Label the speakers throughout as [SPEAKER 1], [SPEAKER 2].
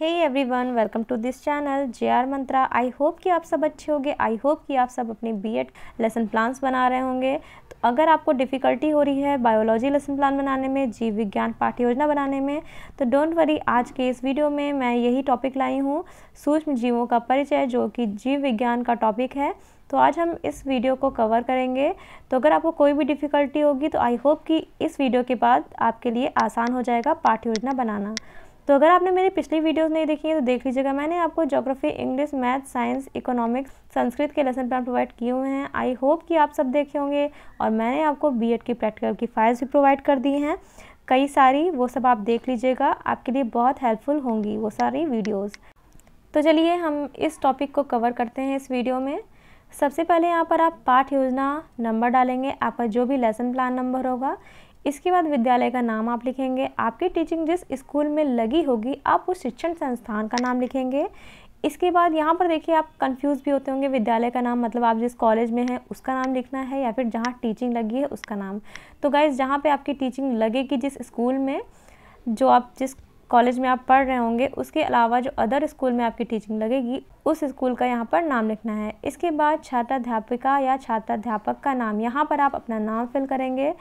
[SPEAKER 1] hey everyone welcome to this channel J R Mantra I hope कि आप सब अच्छे होंगे आई होप कि आप सब अपने बीएड लेसन प्लान्स बना रहे होंगे तो अगर आपको डिफ़िकल्टी हो रही है बायोलॉजी लेसन प्लान बनाने में जीव विज्ञान पाठ्य योजना बनाने में तो डोंट वरी आज के इस वीडियो में मैं यही टॉपिक लाई हूँ सूक्ष्म जीवों का परिचय जो कि जीव विज्ञान का टॉपिक है तो आज हम इस वीडियो को कवर करेंगे तो अगर आपको कोई भी डिफ़िकल्टी होगी तो आई होप कि इस वीडियो के बाद आपके लिए आसान हो जाएगा पाठ्य योजना बनाना तो अगर आपने मेरी पिछली वीडियोस नहीं देखी है तो देख लीजिएगा मैंने आपको geography English math science economics Sanskrit के लेसन प्लान प्रोवाइड किए हुए हैं आई होप कि आप सब देखे होंगे और मैंने आपको एड की प्रैक्टिकल की फाइल्स भी प्रोवाइड कर दी हैं कई सारी वो सब आप देख लीजिएगा आपके लिए बहुत हेल्पफुल होंगी वो सारी वीडियोज़ तो चलिए हम इस टॉपिक को कवर करते हैं इस वीडियो में सबसे पहले यहाँ पर आप पाठ योजना नंबर डालेंगे आपका जो भी लेसन प्लान नंबर होगा इसके बाद विद्यालय का नाम आप लिखेंगे आपकी टीचिंग जिस स्कूल में लगी होगी आप उस शिक्षण संस्थान का नाम लिखेंगे इसके बाद यहाँ पर देखिए आप कंफ्यूज भी होते होंगे विद्यालय का नाम मतलब आप जिस कॉलेज में हैं उसका नाम लिखना है या फिर जहाँ टीचिंग लगी है उसका नाम तो गाइज़ जहाँ पे आपकी टीचिंग लगेगी जिस स्कूल में जो आप जिस कॉलेज में आप पढ़ रहे होंगे उसके अलावा जो अदर स्कूल में आपकी टीचिंग लगेगी उस स्कूल का यहाँ पर नाम लिखना है इसके बाद छात्राध्यापिका या छात्राध्यापक का नाम यहाँ पर आप अपना नाम फिल करेंगे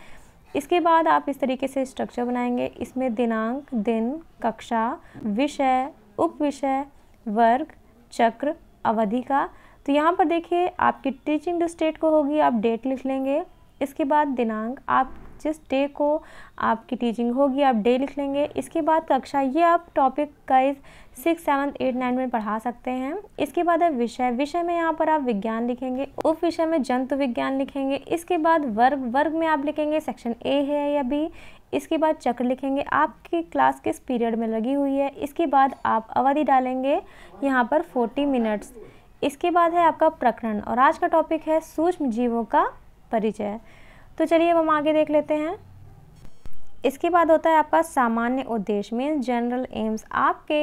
[SPEAKER 1] इसके बाद आप इस तरीके से स्ट्रक्चर बनाएंगे इसमें दिनांक दिन कक्षा विषय उप विषय वर्ग चक्र अवधि का तो यहाँ पर देखिए आपकी टीचिंग डिस्टेट को होगी आप डेट लिख लेंगे इसके बाद दिनांक आप जिस डे को आपकी टीचिंग होगी आप डे लिख लेंगे इसके बाद कक्षा ये आप topic guys six seventh eight ninth में पढ़ा सकते हैं इसके बाद है विषय विषय में यहाँ पर आप विज्ञान लिखेंगे उप विषय में जंतु विज्ञान लिखेंगे इसके बाद वर्ग वर्ग में आप लिखेंगे सेक्शन ए है या बी इसके बाद चक्र लिखेंगे आपकी क्लास किस पीरियड में लगी हुई है इसके बाद आप अवधि डालेंगे यहाँ पर फोर्टी मिनट्स इसके बाद है आपका प्रकरण और आज का टॉपिक है सूक्ष्म जीवों का परिचय तो चलिए अब हम आगे देख लेते हैं इसके बाद होता है आपका सामान्य उद्देश्य मीन्स जनरल एम्स आपके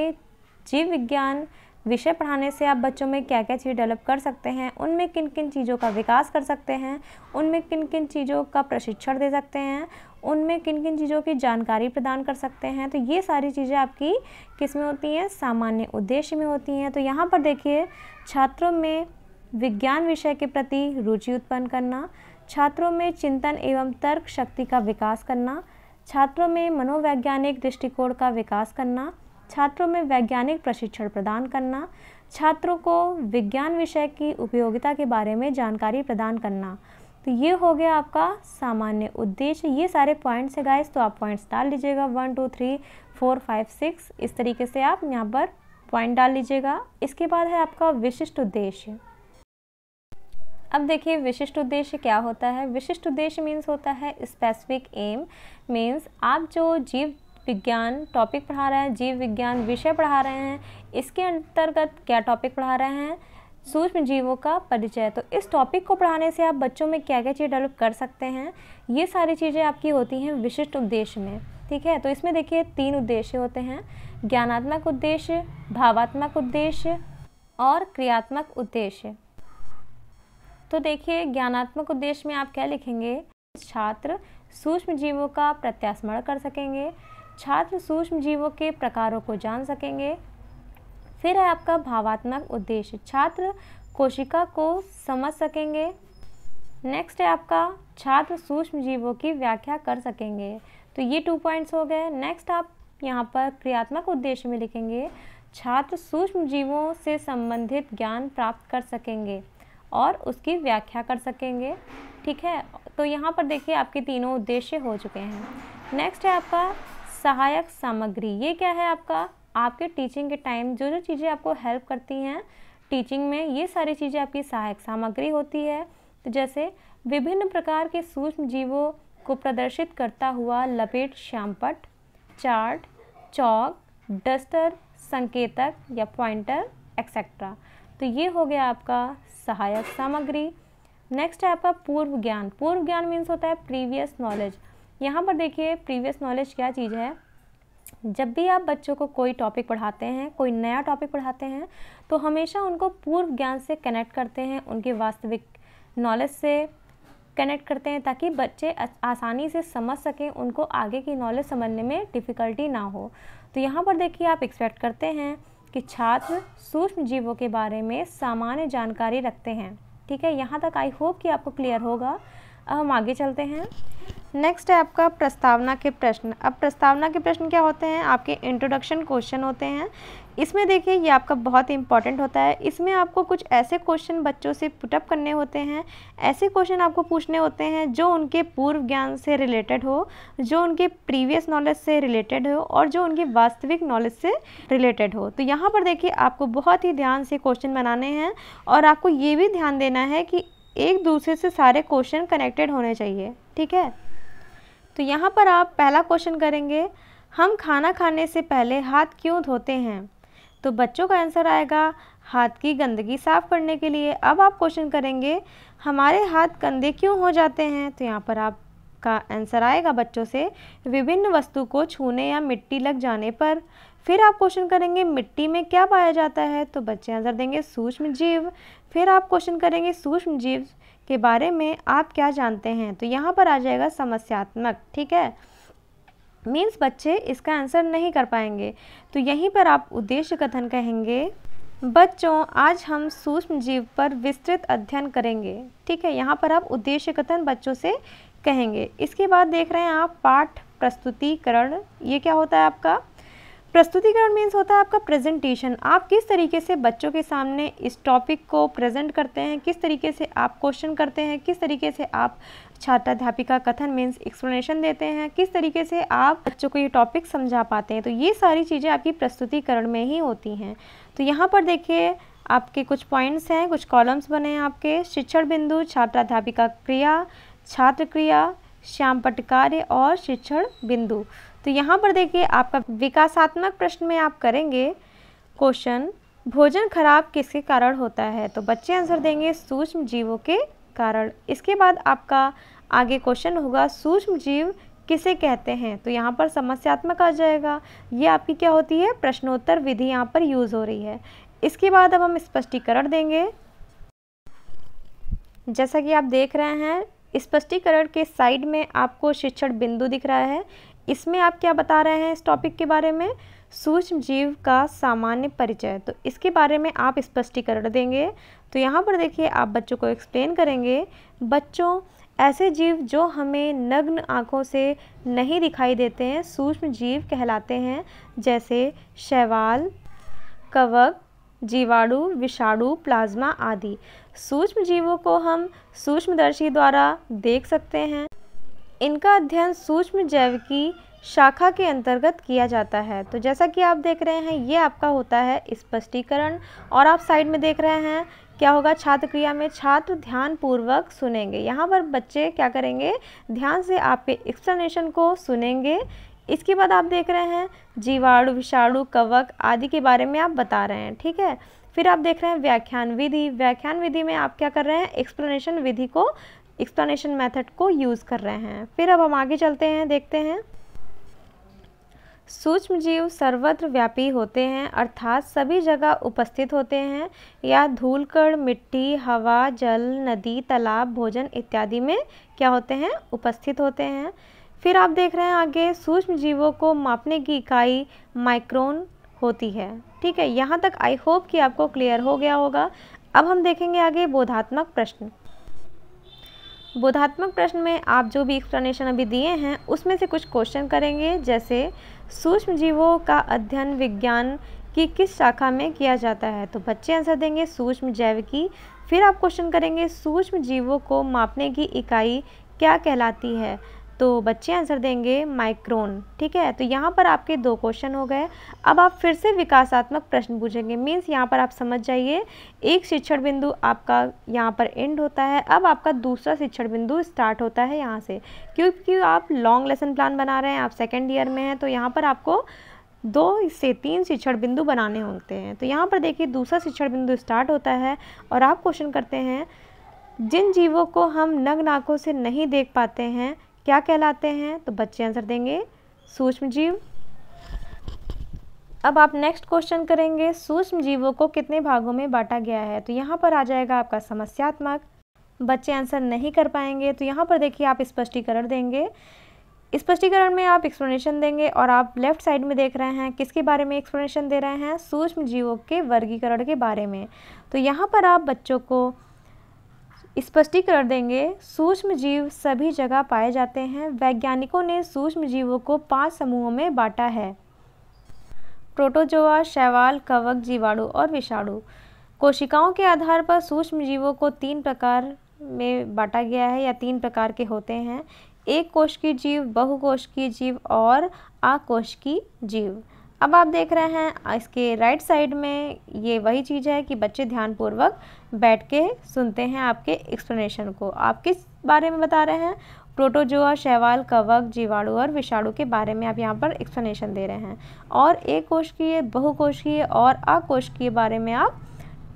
[SPEAKER 1] जीव विज्ञान विषय पढ़ाने से आप बच्चों में क्या क्या चीज़ डेवलप कर सकते हैं उनमें किन किन चीज़ों का विकास कर सकते हैं उनमें किन किन चीज़ों का प्रशिक्षण दे सकते हैं उनमें किन किन चीज़ों की जानकारी प्रदान कर सकते हैं तो ये सारी चीज़ें आपकी किस में होती हैं सामान्य उद्देश्य में होती हैं तो यहाँ पर देखिए छात्रों में विज्ञान विषय के प्रति रुचि उत्पन्न करना छात्रों में चिंतन एवं तर्क शक्ति का विकास करना छात्रों में मनोवैज्ञानिक दृष्टिकोण का विकास करना छात्रों में वैज्ञानिक प्रशिक्षण प्रदान करना छात्रों को विज्ञान विषय की उपयोगिता के बारे में जानकारी प्रदान करना तो ये हो गया आपका सामान्य उद्देश्य ये सारे पॉइंट्स है गाइस तो आप पॉइंट्स डाल लीजिएगा one two three four five six इस तरीके से आप यहाँ पर पॉइंट डाल लीजिएगा इसके बाद है आपका विशिष्ट उद्देश्य अब देखिए विशिष्ट उद्देश्य क्या होता है विशिष्ट उद्देश्य मीन्स होता है स्पेसिफिक एम मीन्स आप जो जीव विज्ञान टॉपिक पढ़ा रहे हैं जीव विज्ञान विषय पढ़ा रहे हैं इसके अंतर्गत क्या टॉपिक पढ़ा रहे हैं सूक्ष्म जीवों का परिचय तो इस टॉपिक को पढ़ाने से आप बच्चों में क्या क्या चीज़ डेवलप कर सकते हैं ये सारी चीज़ें आपकी होती हैं विशिष्ट उद्देश्य में ठीक है तो इसमें देखिए तीन उद्देश्य होते हैं ज्ञानात्मक उद्देश्य भावात्मक उद्देश्य और क्रियात्मक उद्देश्य तो देखिए ज्ञानात्मक उद्देश्य में आप क्या लिखेंगे छात्र सूक्ष्म जीवों का प्रत्यास्मरण कर सकेंगे छात्र सूक्ष्म जीवों के प्रकारों को जान सकेंगे फिर है आपका भावात्मक उद्देश्य छात्र कोशिका को समझ सकेंगे नेक्स्ट है आपका छात्र सूक्ष्म जीवों की व्याख्या कर सकेंगे तो ये टू पॉइंट्स हो गए नेक्स्ट आप यहाँ पर क्रियात्मक उद्देश्य में लिखेंगे छात्र सूक्ष्म जीवों से संबंधित ज्ञान प्राप्त कर सकेंगे और उसकी व्याख्या कर सकेंगे ठीक है तो यहाँ पर देखिए आपके तीनों उद्देश्य हो चुके हैं नेक्स्ट है आपका सहायक सामग्री ये क्या है आपका आपके टीचिंग के टाइम जो जो चीज़ें आपको हेल्प करती हैं टीचिंग में ये सारी चीज़ें आपकी सहायक सामग्री होती है तो जैसे विभिन्न प्रकार के सूक्ष्म जीवों को प्रदर्शित करता हुआ लपेट श्यामपट चार्ट चौक डस्टर संकेतक या पॉइंटर एक्सेट्रा तो ये हो गया आपका सहायक सामग्री नेक्स्ट है आपका पूर्व ज्ञान पूर्व ज्ञान मीन्स होता है प्रीवियस नॉलेज यहाँ पर देखिए प्रीवियस नॉलेज क्या चीज़ है जब भी आप बच्चों को कोई टॉपिक पढ़ाते हैं कोई नया टॉपिक पढ़ाते हैं तो हमेशा उनको पूर्व ज्ञान से कनेक्ट करते हैं उनके वास्तविक नॉलेज से कनेक्ट करते हैं ताकि बच्चे आसानी से समझ सकें उनको आगे की नॉलेज समझने में डिफ़िकल्टी ना हो तो यहाँ पर देखिए आप एक्सपेक्ट करते हैं कि छात्र सूक्ष्म जीवों के बारे में सामान्य जानकारी रखते हैं ठीक है यहाँ तक आई होप कि आपको क्लियर होगा अब हम आगे चलते हैं नेक्स्ट है आपका प्रस्तावना के प्रश्न अब प्रस्तावना के प्रश्न क्या होते हैं आपके इंट्रोडक्शन क्वेश्चन होते हैं इसमें देखिए ये आपका बहुत ही इंपॉर्टेंट होता है इसमें आपको कुछ ऐसे क्वेश्चन बच्चों से पुटअप करने होते हैं ऐसे क्वेश्चन आपको पूछने होते हैं जो उनके पूर्व ज्ञान से रिलेटेड हो जो उनके प्रीवियस नॉलेज से रिलेटेड हो और जो उनके वास्तविक नॉलेज से रिलेटेड हो तो यहाँ पर देखिए आपको बहुत ही ध्यान से क्वेश्चन बनाने हैं और आपको ये भी ध्यान देना है कि एक दूसरे से सारे क्वेश्चन कनेक्टेड होने चाहिए ठीक है तो यहाँ पर आप पहला क्वेश्चन करेंगे हम खाना खाने से पहले हाथ क्यों धोते हैं तो बच्चों का आंसर आएगा हाथ की गंदगी साफ़ करने के लिए अब आप क्वेश्चन करेंगे हमारे हाथ गंदे क्यों हो जाते हैं तो यहाँ पर आप का आंसर आएगा बच्चों से विभिन्न वस्तु को छूने या मिट्टी लग जाने पर फिर आप क्वेश्चन करेंगे मिट्टी में क्या पाया जाता है तो बच्चे आंसर देंगे सूक्ष्म जीव फिर आप क्वेश्चन करेंगे सूक्ष्म जीव के बारे में आप क्या जानते हैं तो यहाँ पर आ जाएगा समस्यात्मक ठीक है मीन्स बच्चे इसका आंसर नहीं कर पाएंगे तो यहीं पर आप उद्देश्य कथन कहेंगे बच्चों आज हम सूक्ष्म जीव पर विस्तृत अध्ययन करेंगे ठीक है यहाँ पर आप उद्देश्य कथन बच्चों से कहेंगे इसके बाद देख रहे हैं आप पाठ प्रस्तुतिकरण ये क्या होता है आपका प्रस्तुतिकरण मीन्स होता है आपका प्रेजेंटेशन आप किस तरीके से बच्चों के सामने इस टॉपिक को प्रेजेंट करते हैं किस तरीके से आप क्वेश्चन करते हैं किस तरीके से आप छात्राध्यापिका कथन मीन्स एक्सप्लेनेशन देते हैं किस तरीके से आप बच्चों को ये टॉपिक समझा पाते हैं तो ये सारी चीज़ें आपकी प्रस्तुतिकरण में ही होती हैं तो यहाँ पर देखिए आपके कुछ पॉइंट्स हैं कुछ कॉलम्स बने हैं आपके शिक्षण बिंदु छात्राध्यापिका क्रिया छात्र क्रिया श्याम कार्य और शिक्षण बिंदु तो यहाँ पर देखिए आपका विकासात्मक प्रश्न में आप करेंगे क्वेश्चन भोजन खराब किसके कारण होता है तो बच्चे आंसर देंगे सूक्ष्म जीवों के कारण इसके बाद आपका आगे क्वेश्चन होगा सूक्ष्म जीव किसे कहते हैं तो यहाँ पर समस्यात्मक आ जाएगा ये आपकी क्या होती है प्रश्नोत्तर विधि यहाँ पर यूज़ हो रही है इसके बाद अब हम स्पष्टीकरण देंगे जैसा कि आप देख रहे हैं स्पष्टीकरण के साइड में आपको शिक्षण बिंदु दिख रहा है इसमें आप क्या बता रहे हैं इस टॉपिक के बारे में सूक्ष्म जीव का सामान्य परिचय तो इसके बारे में आप स्पष्टीकरण देंगे तो यहाँ पर देखिए आप बच्चों को एक्सप्लेन करेंगे बच्चों ऐसे जीव जो हमें नग्न आँखों से नहीं दिखाई देते हैं सूक्ष्म जीव कहलाते हैं जैसे शैवाल कवक जीवाणु विषाणु प्लाज्मा आदि सूक्ष्म जीवों को हम सूक्ष्मदर्शी द्वारा देख सकते हैं इनका अध्ययन सूक्ष्म जैविकी शाखा के अंतर्गत किया जाता है तो जैसा कि आप देख रहे हैं ये आपका होता है स्पष्टीकरण और आप साइड में देख रहे हैं क्या होगा छात्र क्रिया में छात्र ध्यान पूर्वक सुनेंगे यहाँ पर बच्चे क्या करेंगे ध्यान से आपके एक्सप्लेनेशन को सुनेंगे इसके बाद आप देख रहे हैं जीवाणु विषाणु कवक आदि के बारे में आप बता रहे हैं ठीक है फिर आप देख रहे हैं व्याख्यान विधि व्याख्यान विधि में आप क्या कर रहे हैं एक्सप्लेनेशन विधि को एक्सप्लेनेशन मेथड को यूज़ कर रहे हैं फिर अब हम आगे चलते हैं देखते हैं सूक्ष्म जीव सर्वत्र व्यापी होते हैं अर्थात सभी जगह उपस्थित होते हैं या धूलकड़ मिट्टी हवा जल नदी तालाब भोजन इत्यादि में क्या होते हैं उपस्थित होते हैं फिर आप देख रहे हैं आगे सूक्ष्म जीवों को मापने की इकाई माइक्रोन होती है ठीक है यहाँ तक आई होप कि आपको क्लियर हो गया होगा अब हम देखेंगे आगे बोधात्मक प्रश्न बोधात्मक प्रश्न में आप जो भी एक्सप्लेनेशन अभी दिए हैं उसमें से कुछ क्वेश्चन करेंगे जैसे सूक्ष्म जीवों का अध्ययन विज्ञान की किस शाखा में किया जाता है तो बच्चे आंसर देंगे सूक्ष्म जैव की फिर आप क्वेश्चन करेंगे सूक्ष्म जीवों को मापने की इकाई क्या कहलाती है तो बच्चे आंसर देंगे माइक्रोन ठीक है तो यहाँ पर आपके दो क्वेश्चन हो गए अब आप फिर से विकासात्मक प्रश्न पूछेंगे मीन्स यहाँ पर आप समझ जाइए एक शिक्षण बिंदु आपका यहाँ पर एंड होता है अब आपका दूसरा शिक्षण बिंदु स्टार्ट होता है यहाँ से क्योंकि आप लॉन्ग लेसन प्लान बना रहे हैं आप सेकेंड ईयर में हैं तो यहाँ पर आपको दो से तीन शिक्षण बिंदु बनाने होते हैं तो यहाँ पर देखिए दूसरा शिक्षण बिंदु स्टार्ट होता है और आप क्वेश्चन करते हैं जिन जीवों को हम नग नाकों से नहीं देख पाते हैं क्या कहलाते हैं तो बच्चे आंसर देंगे सूक्ष्म जीव अब आप नेक्स्ट क्वेश्चन करेंगे सूक्ष्म जीवों को कितने भागों में बांटा गया है तो यहाँ पर आ जाएगा आपका समस्यात्मक बच्चे आंसर नहीं कर पाएंगे तो यहाँ पर देखिए आप स्पष्टीकरण देंगे स्पष्टीकरण में आप एक्सप्लेनेशन देंगे और आप लेफ्ट साइड में देख रहे हैं किसके बारे में एक्सप्लेनेशन दे रहे हैं सूक्ष्म जीवों के वर्गीकरण के बारे में तो यहाँ पर आप बच्चों को स्पष्टीकरण देंगे सूक्ष्म जीव सभी जगह पाए जाते हैं वैज्ञानिकों ने सूक्ष्म जीवों को पांच समूहों में बांटा है प्रोटोजोआ शैवाल कवक जीवाणु और विषाणु कोशिकाओं के आधार पर सूक्ष्म जीवों को तीन प्रकार में बांटा गया है या तीन प्रकार के होते हैं एक कोश की जीव बहुकोश की जीव और आकोश की जीव अब आप देख रहे हैं इसके राइट साइड में ये वही चीज़ है कि बच्चे ध्यानपूर्वक बैठ के सुनते हैं आपके एक्सप्लेनेशन को आप किस बारे में बता रहे हैं प्रोटोजोआ शैवाल कवक जीवाणु और विषाणु के बारे में आप यहाँ पर एक्सप्लेनेशन दे रहे हैं और एक कोश की बहुकोशीय और अकोश के बारे में आप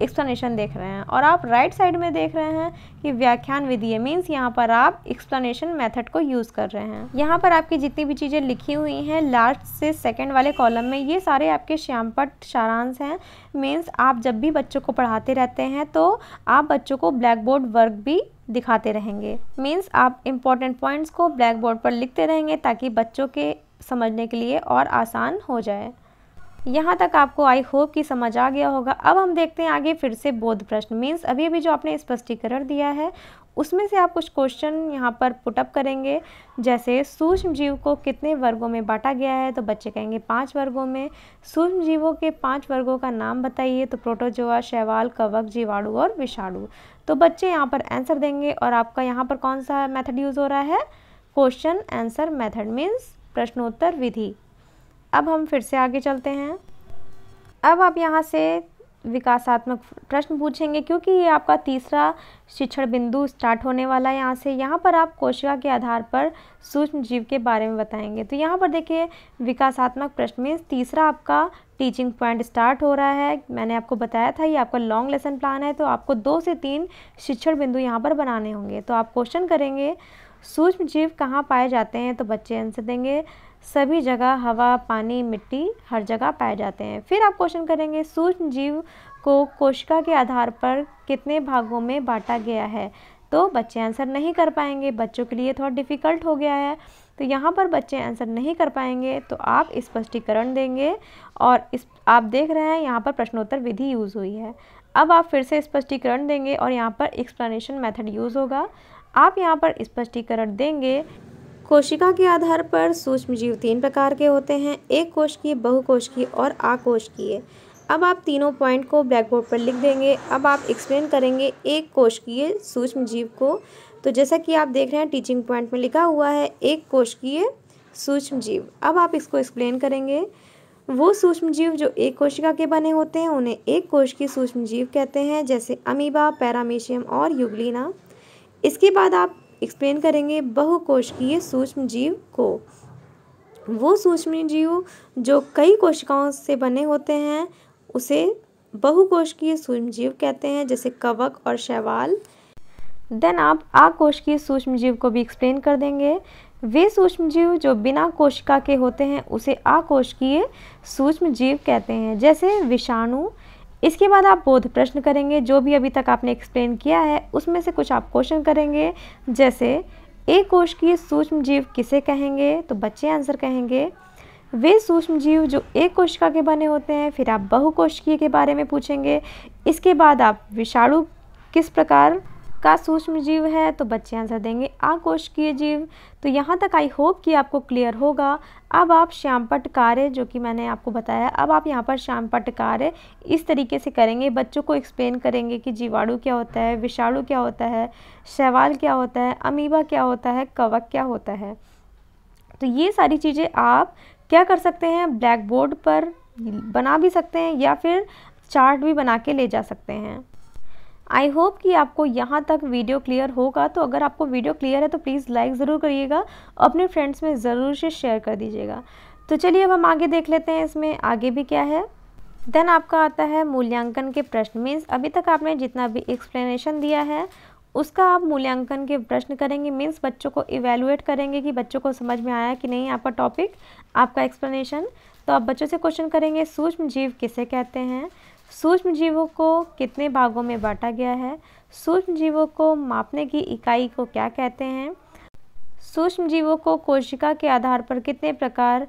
[SPEAKER 1] एक्सप्लेनेशन देख रहे हैं और आप राइट right साइड में देख रहे हैं कि व्याख्यान विधि है मीन्स यहाँ पर आप एक्सप्लेनेशन मेथड को यूज़ कर रहे हैं यहाँ पर आपकी जितनी भी चीज़ें लिखी हुई हैं लास्ट से सेकेंड वाले कॉलम में ये सारे आपके श्यामपट सारांश हैं मीन्स आप जब भी बच्चों को पढ़ाते रहते हैं तो आप बच्चों को ब्लैक बोर्ड वर्क भी दिखाते रहेंगे मीन्स आप इम्पॉर्टेंट पॉइंट्स को ब्लैक बोर्ड पर लिखते रहेंगे ताकि बच्चों के समझने के लिए और आसान हो जाए यहाँ तक आपको आई होप कि समझ आ गया होगा अब हम देखते हैं आगे फिर से बोध प्रश्न मीन्स अभी अभी जो आपने स्पष्टीकरण दिया है उसमें से आप कुछ क्वेश्चन यहाँ पर पुटअप करेंगे जैसे सूक्ष्म जीव को कितने वर्गों में बांटा गया है तो बच्चे कहेंगे पांच वर्गों में सूक्ष्म जीवों के पांच वर्गों का नाम बताइए तो प्रोटोजोआ शैवाल कवक जीवाणु और विषाणु तो बच्चे यहाँ पर आंसर देंगे और आपका यहाँ पर कौन सा मेथड यूज़ हो रहा है क्वेश्चन आंसर मैथड मीन्स प्रश्नोत्तर विधि अब हम फिर से आगे चलते हैं अब आप यहाँ से विकासात्मक प्रश्न पूछेंगे क्योंकि ये आपका तीसरा शिक्षण बिंदु स्टार्ट होने वाला है यहाँ से यहाँ पर आप कोशिका के आधार पर सूक्ष्म जीव के बारे में बताएंगे तो यहाँ पर देखिए विकासात्मक प्रश्न में तीसरा आपका टीचिंग पॉइंट स्टार्ट हो रहा है मैंने आपको बताया था ये आपका लॉन्ग लेसन प्लान है तो आपको दो से तीन शिक्षण बिंदु यहाँ पर बनाने होंगे तो आप क्वेश्चन करेंगे सूक्ष्म जीव कहाँ पाए जाते हैं तो बच्चे आंसर देंगे सभी जगह हवा पानी मिट्टी हर जगह पाए जाते हैं फिर आप क्वेश्चन करेंगे सूक्ष्म जीव को कोशिका के आधार पर कितने भागों में बांटा गया है तो बच्चे आंसर नहीं कर पाएंगे बच्चों के लिए थोड़ा डिफ़िकल्ट हो गया है तो यहाँ पर बच्चे आंसर नहीं कर पाएंगे तो आप स्पष्टीकरण देंगे और इस आप देख रहे हैं यहाँ पर प्रश्नोत्तर विधि यूज़ हुई है अब आप फिर से स्पष्टीकरण देंगे और यहाँ पर एक्सप्लेनेशन मेथड यूज़ होगा आप यहाँ पर स्पष्टीकरण देंगे कोशिका के आधार पर सूक्ष्म जीव तीन प्रकार के होते हैं एक कोश की बहु कोश की और है अब आप तीनों पॉइंट को ब्लैक बोर्ड पर लिख देंगे अब आप एक्सप्लेन करेंगे एक कोश की सूक्ष्म जीव को तो जैसा कि आप देख रहे हैं टीचिंग पॉइंट में लिखा हुआ है एक कोश की सूक्ष्म जीव अब आप इसको एक्सप्लेन करेंगे वो सूक्ष्म जीव जो एक कोशिका के बने होते हैं उन्हें एक कोश की सूक्ष्म जीव कहते हैं जैसे अमीबा पैरामीशियम और युगलिना इसके बाद आप एक्सप्लेन करेंगे बहुकोशिकीय सूक्ष्म जीव को वो सूक्ष्म जीव जो कई कोशिकाओं से बने होते हैं उसे बहुकोशिकीय सूक्ष्म जीव कहते हैं जैसे कवक और शैवाल देन आप आकोशिकीय सूक्ष्म जीव को भी एक्सप्लेन कर देंगे वे सूक्ष्म जीव जो बिना कोशिका के होते हैं उसे आकोशिकीय सूक्ष्म जीव कहते हैं जैसे विषाणु इसके बाद आप बोध प्रश्न करेंगे जो भी अभी तक आपने एक्सप्लेन किया है उसमें से कुछ आप क्वेश्चन करेंगे जैसे एक कोश की सूक्ष्म जीव किसे कहेंगे तो बच्चे आंसर कहेंगे वे सूक्ष्म जीव जो एक कोशिका के बने होते हैं फिर आप बहु कोशिकीय के बारे में पूछेंगे इसके बाद आप विषाणु किस प्रकार का सूक्ष्म जीव है तो बच्चे आंसर देंगे अकोष्कीय जीव तो यहाँ तक आई होप कि आपको क्लियर होगा अब आप श्याम कार्य जो कि मैंने आपको बताया अब आप यहाँ पर श्याम कार्य इस तरीके से करेंगे बच्चों को एक्सप्लेन करेंगे कि जीवाणु क्या होता है विषाणु क्या होता है शैवाल क्या होता है अमीबा क्या होता है कवक क्या होता है तो ये सारी चीज़ें आप क्या कर सकते हैं ब्लैक बोर्ड पर बना भी सकते हैं या फिर चार्ट भी बना के ले जा सकते हैं आई होप कि आपको यहाँ तक वीडियो क्लियर होगा तो अगर आपको वीडियो क्लियर है तो प्लीज़ लाइक ज़रूर करिएगा अपने फ्रेंड्स में ज़रूर से शेयर कर दीजिएगा तो चलिए अब हम आगे देख लेते हैं इसमें आगे भी क्या है देन आपका आता है मूल्यांकन के प्रश्न मीन्स अभी तक आपने जितना भी एक्सप्लेनेशन दिया है उसका आप मूल्यांकन के प्रश्न करेंगे मीन्स बच्चों को इवेलुएट करेंगे कि बच्चों को समझ में आया कि नहीं आपका टॉपिक आपका एक्सप्लेनेशन तो आप बच्चों से क्वेश्चन करेंगे सूक्ष्म जीव किसे कहते हैं सूक्ष्म जीवों को कितने भागों में बांटा गया है सूक्ष्म जीवों को मापने की इकाई को क्या कहते हैं सूक्ष्म जीवों को कोशिका के आधार पर कितने प्रकार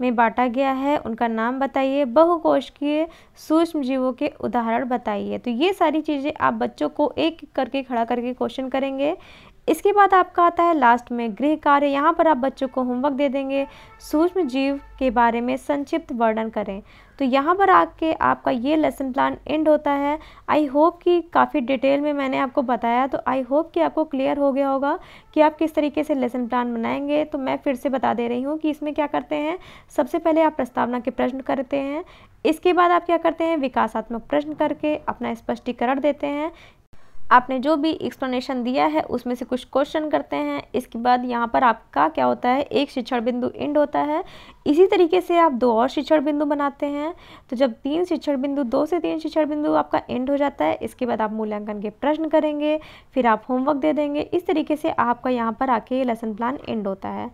[SPEAKER 1] में बांटा गया है उनका नाम बताइए बहुकोशिकीय सूक्ष्म जीवों के उदाहरण बताइए तो ये सारी चीज़ें आप बच्चों को एक करके खड़ा करके क्वेश्चन करेंगे इसके बाद आपका आता है लास्ट में गृह कार्य यहाँ पर आप बच्चों को होमवर्क दे देंगे सूक्ष्म जीव के बारे में संक्षिप्त वर्णन करें तो यहाँ पर आके आपका ये लेसन प्लान एंड होता है आई होप कि काफ़ी डिटेल में मैंने आपको बताया तो आई होप कि आपको क्लियर हो गया होगा कि आप किस तरीके से लेसन प्लान बनाएंगे तो मैं फिर से बता दे रही हूँ कि इसमें क्या करते हैं सबसे पहले आप प्रस्तावना के प्रश्न करते हैं इसके बाद आप क्या करते हैं विकासात्मक प्रश्न करके अपना स्पष्टीकरण देते हैं आपने जो भी एक्सप्लेनेशन दिया है उसमें से कुछ क्वेश्चन करते हैं इसके बाद यहाँ पर आपका क्या होता है एक शिक्षण बिंदु एंड होता है इसी तरीके से आप दो और शिक्षण बिंदु बनाते हैं तो जब तीन शिक्षण बिंदु दो से तीन शिक्षण बिंदु आपका एंड हो जाता है इसके बाद आप मूल्यांकन के प्रश्न करेंगे फिर आप होमवर्क दे देंगे इस तरीके से आपका यहाँ पर आके लेसन प्लान एंड होता है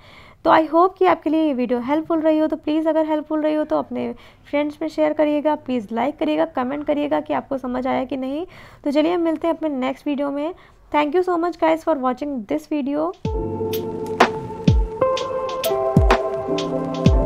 [SPEAKER 1] तो आई होप कि आपके लिए ये वीडियो हेल्पफुल रही हो तो प्लीज़ अगर हेल्पफुल रही हो तो अपने फ्रेंड्स में शेयर करिएगा प्लीज़ लाइक करिएगा कमेंट करिएगा कि आपको समझ आया कि नहीं तो चलिए हम मिलते हैं अपने नेक्स्ट वीडियो में thank you so much guys for watching this video